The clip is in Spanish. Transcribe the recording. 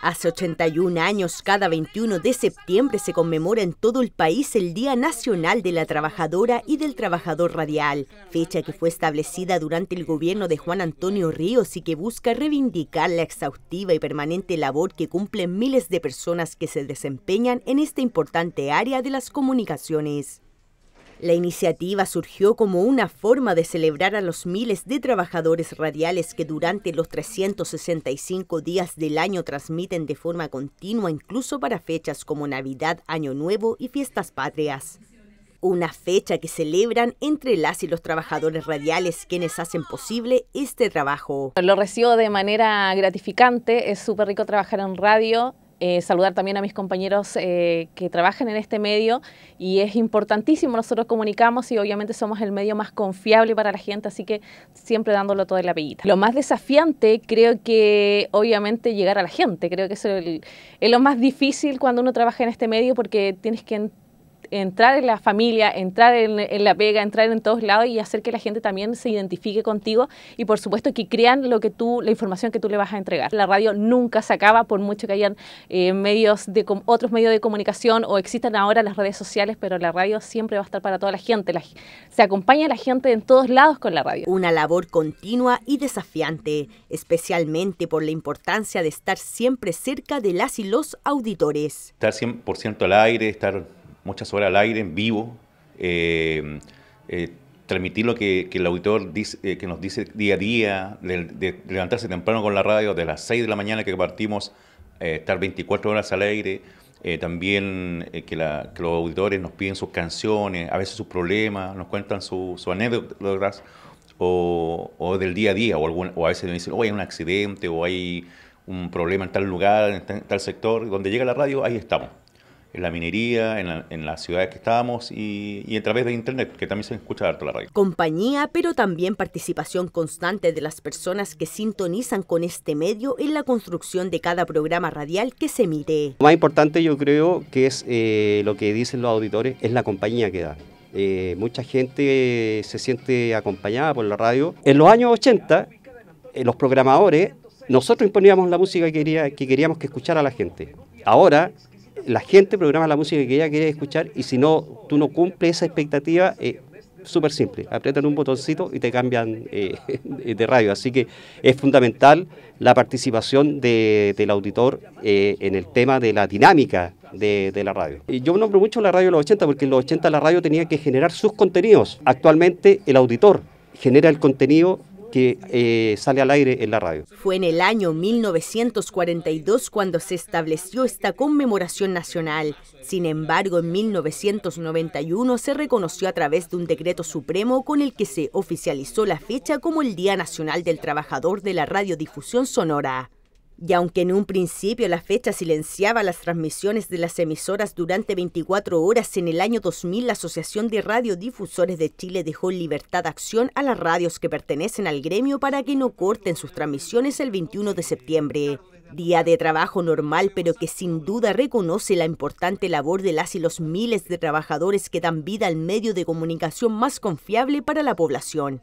Hace 81 años, cada 21 de septiembre se conmemora en todo el país el Día Nacional de la Trabajadora y del Trabajador Radial, fecha que fue establecida durante el gobierno de Juan Antonio Ríos y que busca reivindicar la exhaustiva y permanente labor que cumplen miles de personas que se desempeñan en esta importante área de las comunicaciones. La iniciativa surgió como una forma de celebrar a los miles de trabajadores radiales que durante los 365 días del año transmiten de forma continua incluso para fechas como Navidad, Año Nuevo y fiestas patrias. Una fecha que celebran entre las y los trabajadores radiales quienes hacen posible este trabajo. Lo recibo de manera gratificante, es súper rico trabajar en radio, eh, saludar también a mis compañeros eh, que trabajan en este medio y es importantísimo, nosotros comunicamos y obviamente somos el medio más confiable para la gente, así que siempre dándolo todo la pellita. Lo más desafiante creo que obviamente llegar a la gente, creo que es, es lo más difícil cuando uno trabaja en este medio porque tienes que entrar en la familia, entrar en, la pega, entrar en todos lados y hacer que la gente también se identifique contigo y por supuesto que crean lo que tú, la información que tú le vas a entregar. La radio nunca se acaba por mucho que hayan eh, medios de otros medios de comunicación o existan ahora las redes sociales, pero la radio siempre va a estar para toda la gente. se acompaña a la gente en todos lados con la radio. Una labor continua y desafiante, especialmente por la importancia de estar siempre cerca de las y los auditores. Estar 100% al aire, estar muchas horas al aire, en vivo, eh, eh, transmitir lo que, el auditor dice, eh, que nos dice día a día, de, levantarse temprano con la radio, de las 6 de la mañana que partimos, estar 24 horas al aire, también que, los auditores nos piden sus canciones, a veces sus problemas, nos cuentan sus su anécdotas o, del día a día, o, a veces nos dicen, oh, hay un accidente o hay un problema en tal lugar, en tal sector, donde llega la radio, ahí estamos en la minería, en, en las ciudades que estábamos y, y, a través de Internet, que también se escucha harto la radio. Compañía, pero también participación constante de las personas que sintonizan con este medio en la construcción de cada programa radial que se emite. Lo más importante yo creo que es eh, lo que dicen los auditores, es la compañía que da. Eh, mucha gente se siente acompañada por la radio. En los años 80, eh, los programadores, nosotros imponíamos la música que, quería, que queríamos que escuchara la gente. Ahora la gente programa la música que ella quiere escuchar y si no, tú no cumples esa expectativa, eh, súper simple, aprietan un botoncito y te cambian eh, de radio. Así que es fundamental la participación del auditor eh, en el tema de la dinámica de, de, la radio. Yo nombro mucho la radio de los 80 porque en los 80 la radio tenía que generar sus contenidos. Actualmente el auditor genera el contenido que eh, sale al aire en la radio. Fue en el año 1942 cuando se estableció esta conmemoración nacional. Sin embargo, en 1991 se reconoció a través de un decreto supremo con el que se oficializó la fecha como el Día Nacional del Trabajador de la Radiodifusión Sonora. Y aunque en un principio la fecha silenciaba las transmisiones de las emisoras durante 24 horas, en el año 2000 la Asociación de Radiodifusores de Chile dejó libertad de acción a las radios que pertenecen al gremio para que no corten sus transmisiones el 21 de septiembre. Día de trabajo normal, pero que sin duda reconoce la importante labor de las y los miles de trabajadores que dan vida al medio de comunicación más confiable para la población.